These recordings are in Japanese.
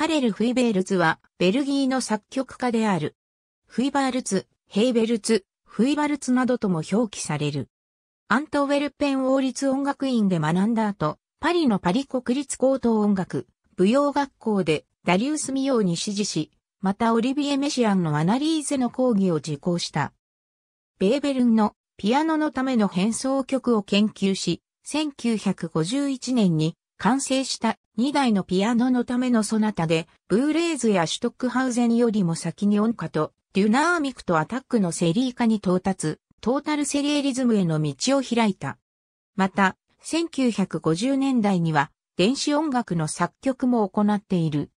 ハレル・フイベールツは、ベルギーの作曲家である。フイバールツ、ヘイベルツ、フイバルツなどとも表記される。アントウェルペン王立音楽院で学んだ後、パリのパリ国立高等音楽、舞踊学校でダリウス・ミオーに師事し、またオリビエ・メシアンのアナリーゼの講義を受講した。ベーベルンのピアノのための変奏曲を研究し、1951年に完成した2台のピアノのためのソナタで、ブーレーズやシュトックハウゼンよりも先に音歌と、デュナーミクとアタックのセリー化に到達、トータルセリエリズムへの道を開いた。また、1950年代には、電子音楽の作曲も行っている。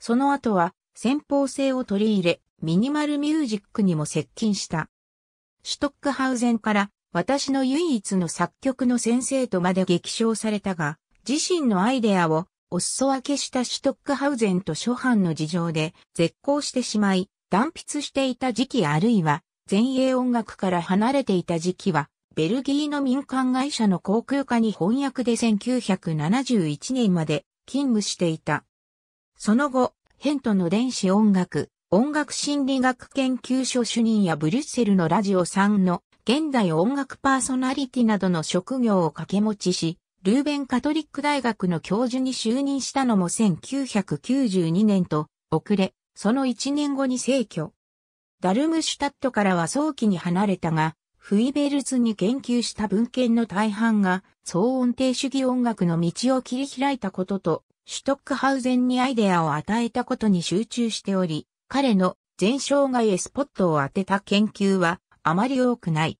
その後は、先方性を取り入れ、ミニマルミュージックにも接近した。シュトックハウゼンから、私の唯一の作曲の先生とまで激賞されたが、自身のアイデアをお裾分けしたシュトックハウゼンと諸般の事情で絶好してしまい、断筆していた時期あるいは、前衛音楽から離れていた時期は、ベルギーの民間会社の航空科に翻訳で1971年まで勤務していた。その後、ヘントの電子音楽、音楽心理学研究所主任やブリュッセルのラジオ3の現代音楽パーソナリティなどの職業を掛け持ちし、ルーベンカトリック大学の教授に就任したのも1992年と遅れ、その1年後に逝去。ダルムシュタットからは早期に離れたが、フイベルズに研究した文献の大半が騒音低主義音楽の道を切り開いたことと、シュトックハウゼンにアイデアを与えたことに集中しており、彼の全生涯へスポットを当てた研究はあまり多くない。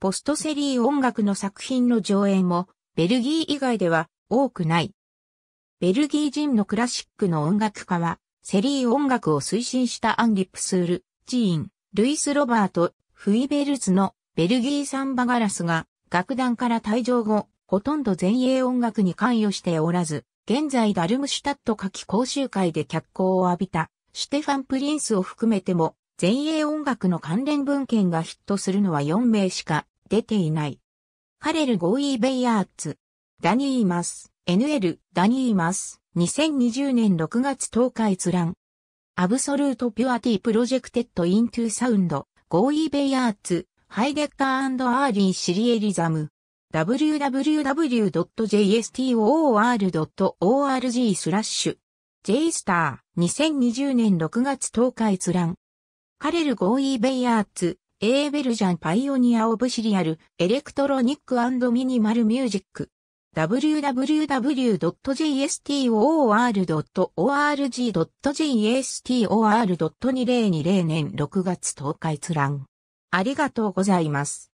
ポストセリー音楽の作品の上演もベルギー以外では多くない。ベルギー人のクラシックの音楽家は、セリー音楽を推進したアンリプスール、ジーン、ルイス・ロバート、フイベルツのベルギーサンバガラスが楽団から退場後、ほとんど前衛音楽に関与しておらず、現在ダルムシュタット夏季講習会で脚光を浴びたシュテファン・プリンスを含めても前衛音楽の関連文献がヒットするのは4名しか出ていない。カレル・ゴーイ・ー・ベイアーツ。ダニーマス、NL、ダニーマス、2020年6月10日閲覧。アブソルート・ピュアティ・プロジェクテッド・イントゥ・サウンド、ゴーイ・ー・ベイアーツ、ハイデッカーアーリー・シリエリザム。www.jstoor.org スラッシュ。JSTAR2020 年6月10日閲覧。カレル・ゴーイ・ー・ベイアーツ。エーベルジャンパイオニアオブシリアル、エレクトロニックミニマルミュージック。w w w g s t o r o r g g s t o r 2 0 2 0年6月10日閲覧。ありがとうございます。